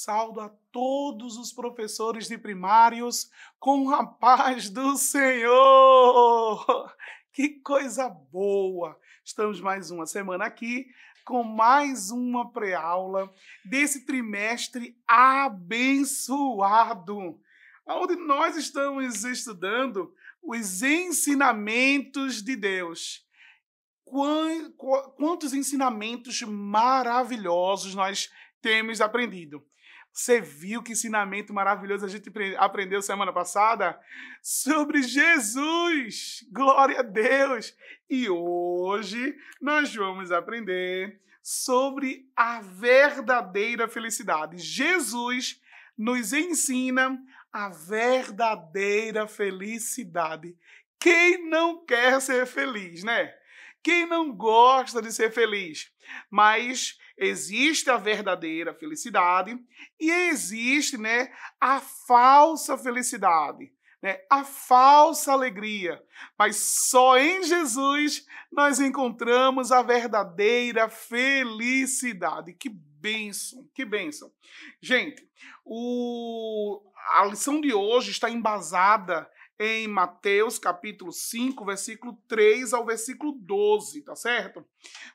Saldo a todos os professores de primários com a paz do Senhor! Que coisa boa! Estamos mais uma semana aqui com mais uma pré-aula desse trimestre abençoado, onde nós estamos estudando os ensinamentos de Deus quantos ensinamentos maravilhosos nós temos aprendido. Você viu que ensinamento maravilhoso a gente aprendeu semana passada? Sobre Jesus! Glória a Deus! E hoje nós vamos aprender sobre a verdadeira felicidade. Jesus nos ensina a verdadeira felicidade. Quem não quer ser feliz, né? Quem não gosta de ser feliz? Mas Existe a verdadeira felicidade e existe né, a falsa felicidade. Né, a falsa alegria, mas só em Jesus nós encontramos a verdadeira felicidade. Que bênção, que bênção. Gente, o, a lição de hoje está embasada em Mateus capítulo 5, versículo 3 ao versículo 12, tá certo?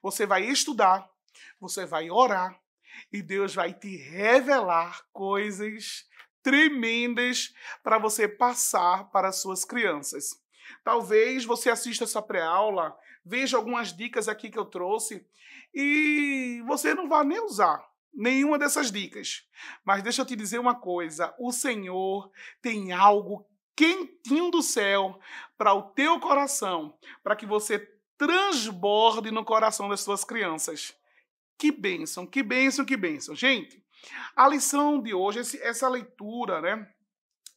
Você vai estudar você vai orar e Deus vai te revelar coisas tremendas para você passar para as suas crianças. Talvez você assista essa pré-aula, veja algumas dicas aqui que eu trouxe e você não vá nem usar nenhuma dessas dicas. Mas deixa eu te dizer uma coisa: o Senhor tem algo quentinho do céu para o teu coração, para que você transborde no coração das suas crianças. Que bênção, que bênção, que bênção. Gente, a lição de hoje, essa leitura, né,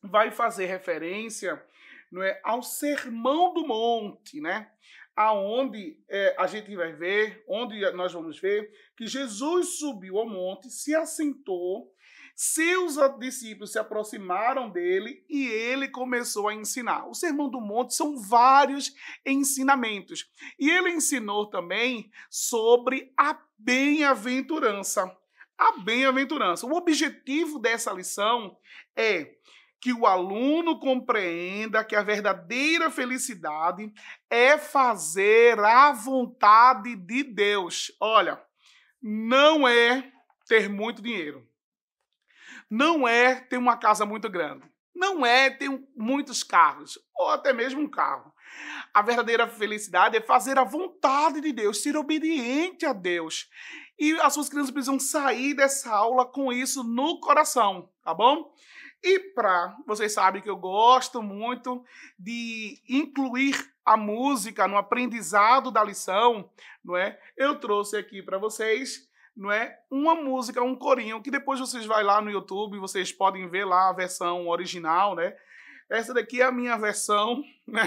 vai fazer referência não é, ao Sermão do Monte, né? Aonde é, a gente vai ver, onde nós vamos ver que Jesus subiu ao monte, se assentou seus discípulos se aproximaram dele e ele começou a ensinar. O Sermão do Monte são vários ensinamentos. E ele ensinou também sobre a bem-aventurança. A bem-aventurança. O objetivo dessa lição é que o aluno compreenda que a verdadeira felicidade é fazer a vontade de Deus. Olha, não é ter muito dinheiro. Não é ter uma casa muito grande. Não é ter muitos carros, ou até mesmo um carro. A verdadeira felicidade é fazer a vontade de Deus, ser obediente a Deus. E as suas crianças precisam sair dessa aula com isso no coração, tá bom? E para vocês sabem que eu gosto muito de incluir a música no aprendizado da lição, não é? Eu trouxe aqui para vocês não é uma música, um corinho, que depois vocês vai lá no YouTube, vocês podem ver lá a versão original, né? Essa daqui é a minha versão, né?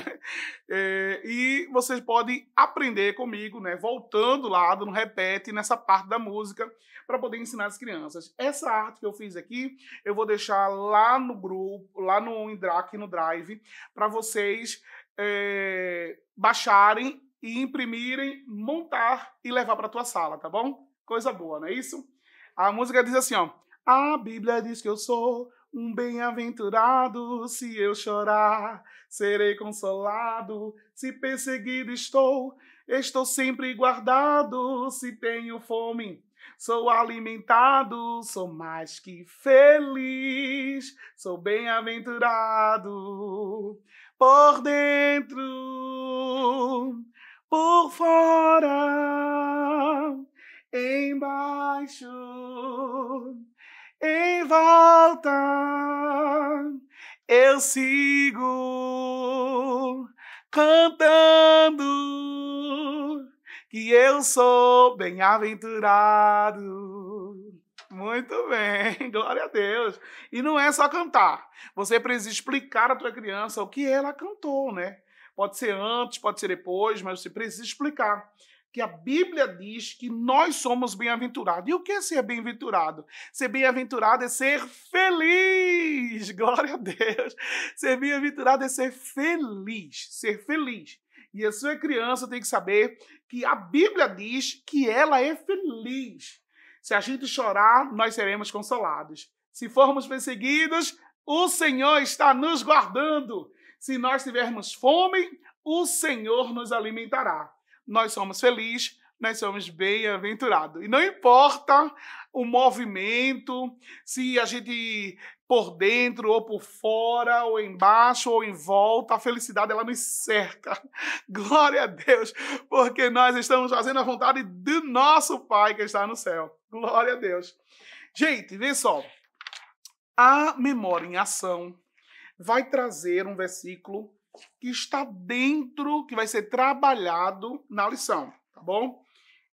É, e vocês podem aprender comigo, né? Voltando lá, dando repete nessa parte da música para poder ensinar as crianças. Essa arte que eu fiz aqui, eu vou deixar lá no grupo, lá no Indrak, no Drive, para vocês é, baixarem e imprimirem, montar e levar para a tua sala, tá bom? Coisa boa, não é isso? A música diz assim, ó. A Bíblia diz que eu sou um bem-aventurado, se eu chorar, serei consolado, se perseguido estou, estou sempre guardado, se tenho fome, sou alimentado, sou mais que feliz, sou bem-aventurado por dentro, por fora embaixo, em volta, eu sigo cantando que eu sou bem-aventurado. Muito bem, glória a Deus. E não é só cantar. Você precisa explicar à tua criança o que ela cantou, né? Pode ser antes, pode ser depois, mas você precisa explicar que a Bíblia diz que nós somos bem-aventurados. E o que é ser bem-aventurado? Ser bem-aventurado é ser feliz. Glória a Deus. Ser bem-aventurado é ser feliz, ser feliz. E a sua criança tem que saber que a Bíblia diz que ela é feliz. Se a gente chorar, nós seremos consolados. Se formos perseguidos, o Senhor está nos guardando. Se nós tivermos fome, o Senhor nos alimentará nós somos felizes, nós somos bem-aventurados. E não importa o movimento, se a gente por dentro ou por fora, ou embaixo ou em volta, a felicidade ela nos cerca. Glória a Deus, porque nós estamos fazendo a vontade do nosso Pai que está no céu. Glória a Deus. Gente, vê só. A memória em ação vai trazer um versículo que está dentro, que vai ser trabalhado na lição, tá bom?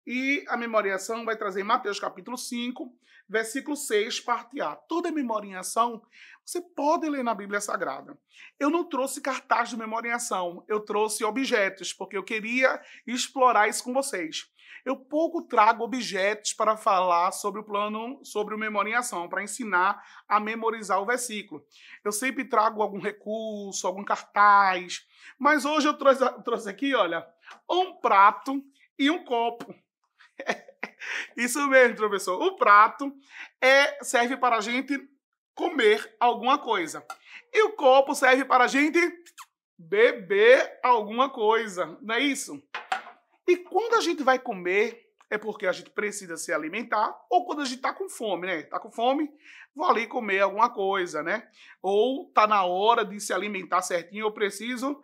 E a memoriação vai trazer em Mateus capítulo 5, versículo 6, parte A. Toda memoriação você pode ler na Bíblia Sagrada. Eu não trouxe cartaz de memoriação, eu trouxe objetos, porque eu queria explorar isso com vocês. Eu pouco trago objetos para falar sobre o plano, sobre o memoriação, para ensinar a memorizar o versículo. Eu sempre trago algum recurso, algum cartaz, mas hoje eu trouxe, trouxe aqui, olha, um prato e um copo. Isso mesmo, professor. O prato é, serve para a gente comer alguma coisa. E o copo serve para a gente beber alguma coisa, não é isso? E quando a gente vai comer, é porque a gente precisa se alimentar, ou quando a gente está com fome, né? Está com fome, vou ali comer alguma coisa, né? Ou está na hora de se alimentar certinho, eu preciso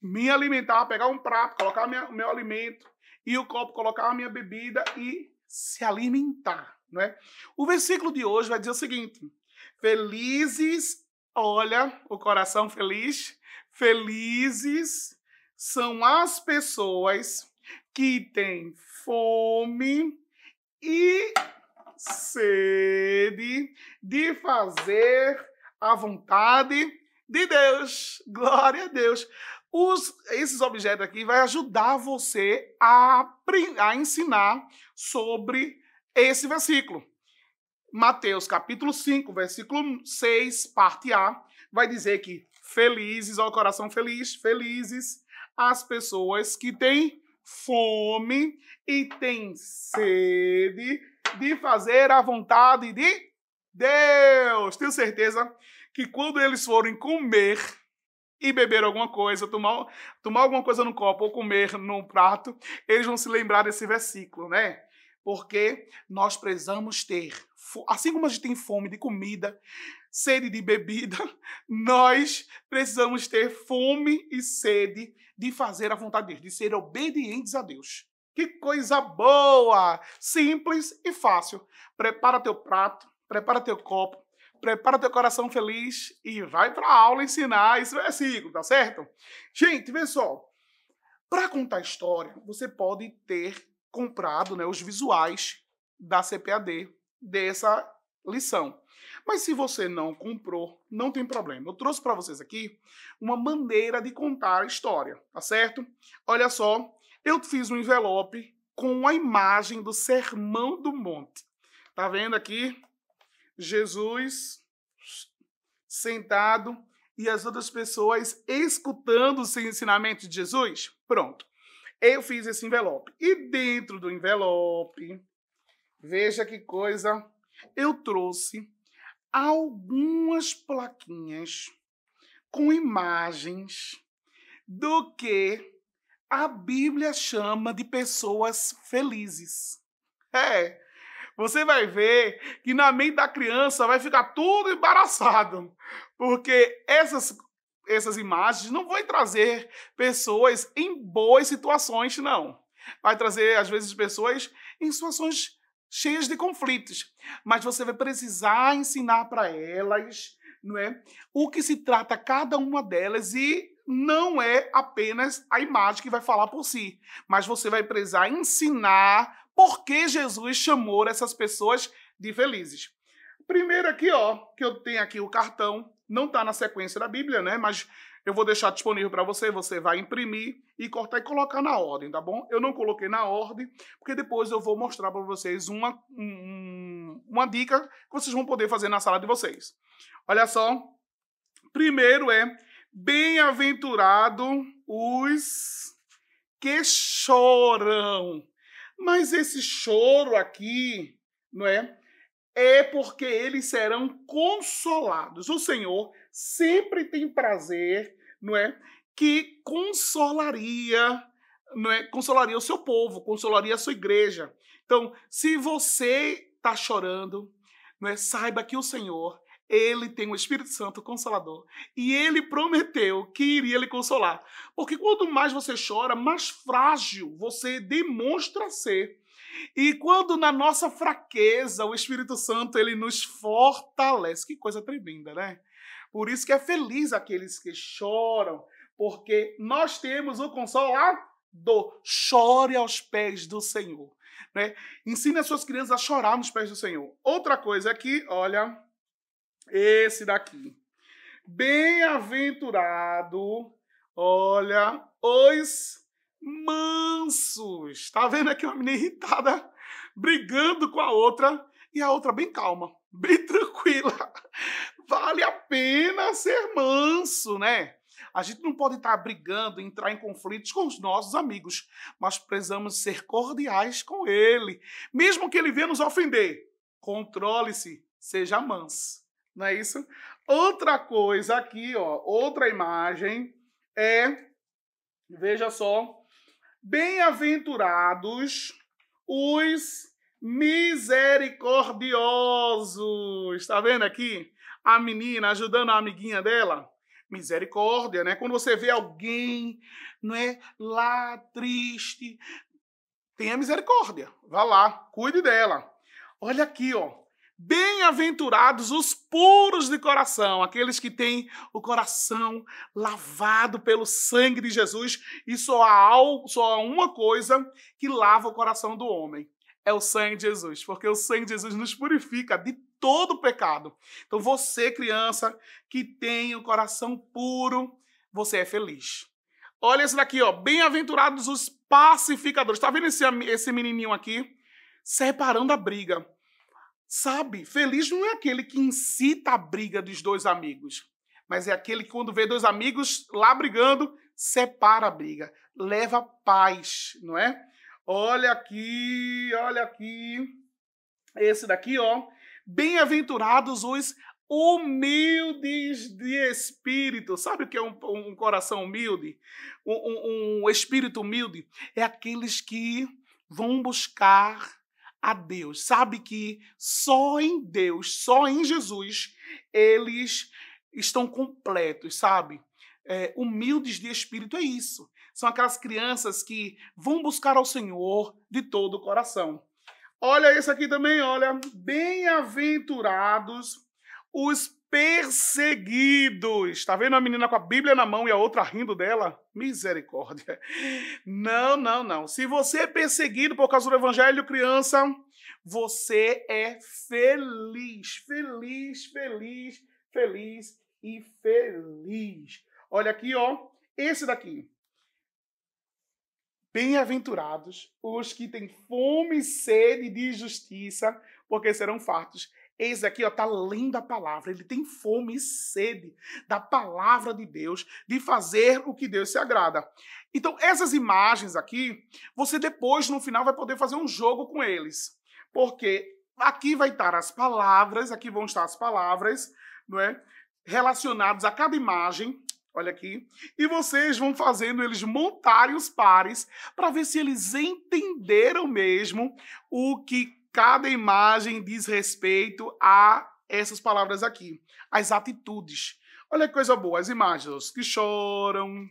me alimentar, pegar um prato, colocar meu alimento e o copo, colocar a minha bebida e se alimentar, não é? O versículo de hoje vai dizer o seguinte: Felizes, olha o coração feliz, felizes são as pessoas que têm fome e sede de fazer a vontade de Deus. Glória a Deus. Os, esses objetos aqui vai ajudar você a, a ensinar sobre esse versículo. Mateus capítulo 5, versículo 6, parte A, vai dizer que felizes, ó coração feliz, felizes as pessoas que têm fome e têm sede de fazer a vontade de Deus! Tenho certeza que quando eles forem comer e beber alguma coisa, tomar, tomar alguma coisa no copo ou comer num prato, eles vão se lembrar desse versículo, né? Porque nós precisamos ter, assim como a gente tem fome de comida, sede de bebida, nós precisamos ter fome e sede de fazer a vontade de Deus, de ser obedientes a Deus. Que coisa boa! Simples e fácil. Prepara teu prato, prepara teu copo, prepara teu coração feliz e vai para a aula ensinar esse versículo, é tá certo? Gente, vê só. Para contar história, você pode ter comprado né, os visuais da CPAD dessa lição. Mas se você não comprou, não tem problema. Eu trouxe para vocês aqui uma maneira de contar a história, tá certo? Olha só, eu fiz um envelope com a imagem do Sermão do Monte. Tá vendo aqui? Jesus sentado e as outras pessoas escutando os ensinamentos de Jesus? Pronto. Eu fiz esse envelope. E dentro do envelope, veja que coisa, eu trouxe algumas plaquinhas com imagens do que a Bíblia chama de pessoas felizes. É, você vai ver que na mente da criança vai ficar tudo embaraçado, porque essas, essas imagens não vão trazer pessoas em boas situações, não. Vai trazer, às vezes, pessoas em situações cheias de conflitos, mas você vai precisar ensinar para elas não é, o que se trata cada uma delas e não é apenas a imagem que vai falar por si, mas você vai precisar ensinar por que Jesus chamou essas pessoas de felizes. Primeiro aqui, ó, que eu tenho aqui o cartão, não está na sequência da Bíblia, né? Mas eu vou deixar disponível para você, você vai imprimir e cortar e colocar na ordem, tá bom? Eu não coloquei na ordem, porque depois eu vou mostrar para vocês uma, um, uma dica que vocês vão poder fazer na sala de vocês. Olha só, primeiro é bem-aventurado os que choram. Mas esse choro aqui, não é? É porque eles serão consolados. O Senhor sempre tem prazer, não é? Que consolaria, não é? Consolaria o seu povo, consolaria a sua igreja. Então, se você está chorando, não é? Saiba que o Senhor ele tem o Espírito Santo Consolador. E ele prometeu que iria lhe consolar. Porque quanto mais você chora, mais frágil você demonstra ser. E quando na nossa fraqueza o Espírito Santo ele nos fortalece, que coisa tremenda, né? Por isso que é feliz aqueles que choram, porque nós temos o consolador. Chore aos pés do Senhor, né? Ensine as suas crianças a chorar nos pés do Senhor. Outra coisa aqui, é olha, esse daqui. Bem-aventurado, olha, os mansos. Tá vendo aqui uma menina irritada, brigando com a outra, e a outra bem calma, bem tranquila. Vale a pena ser manso, né? A gente não pode estar brigando, entrar em conflitos com os nossos amigos, mas precisamos ser cordiais com ele, mesmo que ele venha nos ofender. Controle-se, seja manso. Não é isso? Outra coisa aqui, ó, outra imagem é, veja só, bem-aventurados os misericordiosos. Está vendo aqui? A menina ajudando a amiguinha dela. Misericórdia, né? Quando você vê alguém, não é, lá triste, tenha misericórdia. Vá lá, cuide dela. Olha aqui, ó. Bem-aventurados os puros de coração, aqueles que têm o coração lavado pelo sangue de Jesus, e só há, algo, só há uma coisa que lava o coração do homem: é o sangue de Jesus, porque o sangue de Jesus nos purifica de todo pecado. Então, você, criança, que tem o coração puro, você é feliz. Olha esse daqui, ó. Bem-aventurados os pacificadores. Tá vendo esse, esse menininho aqui? Separando a briga. Sabe, feliz não é aquele que incita a briga dos dois amigos, mas é aquele que, quando vê dois amigos lá brigando, separa a briga, leva paz, não é? Olha aqui, olha aqui. Esse daqui, ó. Bem-aventurados os humildes de espírito. Sabe o que é um, um coração humilde? Um, um, um espírito humilde? É aqueles que vão buscar a Deus, sabe que só em Deus, só em Jesus, eles estão completos, sabe? É, humildes de espírito é isso. São aquelas crianças que vão buscar ao Senhor de todo o coração. Olha esse aqui também, olha. Bem-aventurados os perseguidos. Está vendo a menina com a Bíblia na mão e a outra rindo dela? Misericórdia. Não, não, não. Se você é perseguido por causa do evangelho, criança, você é feliz, feliz, feliz, feliz e feliz. Olha aqui, ó, esse daqui. Bem-aventurados os que têm fome e sede de justiça, porque serão fartos. Eis aqui, ó, tá lendo a palavra. Ele tem fome e sede da palavra de Deus, de fazer o que Deus se agrada. Então, essas imagens aqui, você depois, no final, vai poder fazer um jogo com eles. Porque aqui vai estar as palavras, aqui vão estar as palavras, não é? Relacionadas a cada imagem, olha aqui, e vocês vão fazendo eles montarem os pares para ver se eles entenderam mesmo o que cada imagem diz respeito a essas palavras aqui, as atitudes. Olha que coisa boa, as imagens, os que choram,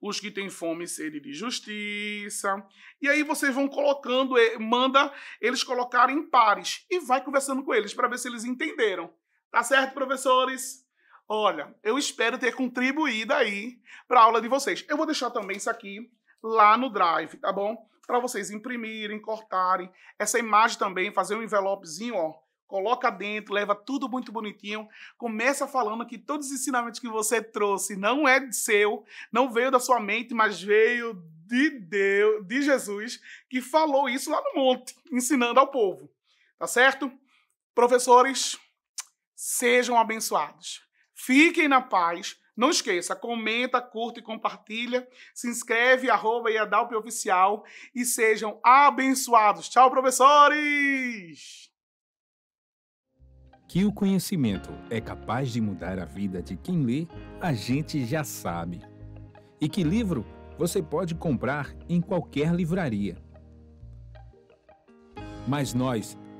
os que têm fome e sede de justiça. E aí vocês vão colocando, eh, manda eles colocarem em pares e vai conversando com eles para ver se eles entenderam. Tá certo, professores? Olha, eu espero ter contribuído aí para a aula de vocês. Eu vou deixar também isso aqui lá no Drive, tá bom? Para vocês imprimirem, cortarem. Essa imagem também, fazer um envelopezinho, ó, coloca dentro, leva tudo muito bonitinho, começa falando que todos os ensinamentos que você trouxe não é seu, não veio da sua mente, mas veio de Deus, de Jesus, que falou isso lá no monte, ensinando ao povo. Tá certo? Professores, sejam abençoados. Fiquem na paz não esqueça, comenta, curta e compartilha. Se inscreve, arroba Oficial e sejam abençoados. Tchau, professores! Que o conhecimento é capaz de mudar a vida de quem lê, a gente já sabe. E que livro você pode comprar em qualquer livraria. Mas nós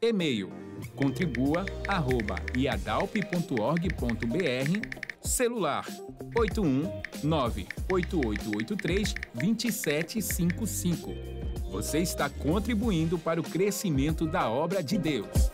e-mail iadalp.org.br Celular 819-8883-2755. Você está contribuindo para o crescimento da obra de Deus.